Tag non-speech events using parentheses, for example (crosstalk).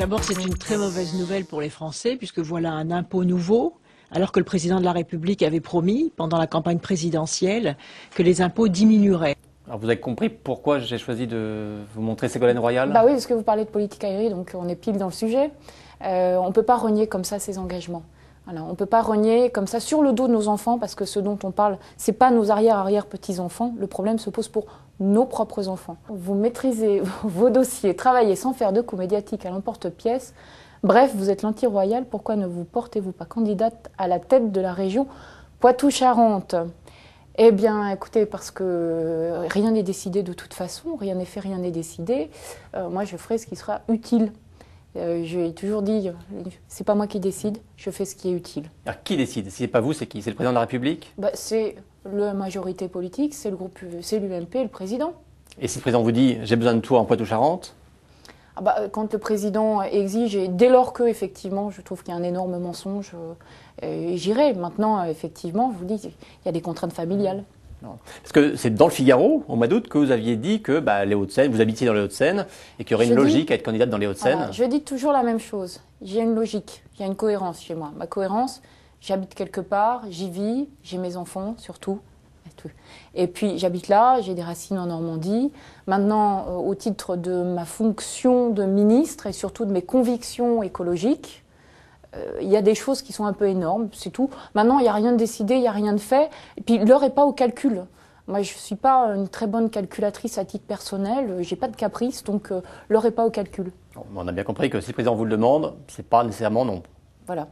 D'abord, c'est une très mauvaise nouvelle pour les Français, puisque voilà un impôt nouveau alors que le président de la République avait promis pendant la campagne présidentielle que les impôts diminueraient. vous avez compris pourquoi j'ai choisi de vous montrer Ségolène Royal Bah oui, parce que vous parlez de politique aérienne, donc on est pile dans le sujet. Euh, on ne peut pas renier comme ça ses engagements on ne peut pas renier comme ça sur le dos de nos enfants, parce que ce dont on parle, ce n'est pas nos arrière-arrière-petits-enfants. Le problème se pose pour nos propres enfants. Vous maîtrisez (laughs) vos dossiers, travaillez sans faire de coup médiatique à l'emporte-pièce. Bref, vous êtes l'anti-royal, pourquoi ne vous portez-vous pas candidate à la tête de la région Poitou-Charentes Eh bien, écoutez, parce que euh, rien n'est décidé de toute façon, rien n'est fait, rien n'est décidé. Euh, moi, je ferai ce qui sera utile euh, j'ai toujours dit, c'est pas moi qui décide, je fais ce qui est utile. Alors qui décide Si c'est pas vous, c'est qui C'est le président de la République bah, C'est la majorité politique, c'est le groupe, c'est l'UMP, le président. Et si le président vous dit, j'ai besoin de toi en Poitou-Charentes ah bah, quand le président exige, et dès lors que, effectivement, je trouve qu'il y a un énorme mensonge, euh, j'irai. Maintenant, effectivement, vous dites, il y a des contraintes familiales. Parce que c'est dans le Figaro, on m'a douté, que vous aviez dit que bah, les Hauts-de-Seine, vous habitiez dans les Hauts-de-Seine et qu'il y aurait une logique à être candidate dans les Hauts-de-Seine. je dis toujours la même chose. J'ai une logique, il y a une cohérence chez moi. Ma cohérence, j'habite quelque part, j'y vis, j'ai mes enfants surtout. Et puis j'habite là, j'ai des racines en Normandie. Maintenant, euh, au titre de ma fonction de ministre et surtout de mes convictions écologiques, euh, il y a des choses qui sont un peu énormes, c'est tout. Maintenant, il n'y a rien de décidé, il n'y a rien de fait. Et puis, l'heure n'est pas au calcul. Moi, je ne suis pas une très bonne calculatrice à titre personnel, euh, j'ai pas de caprice, donc euh, l'heure n'est pas au calcul. On a bien compris que si le président vous le demande, ce n'est pas nécessairement non. Voilà.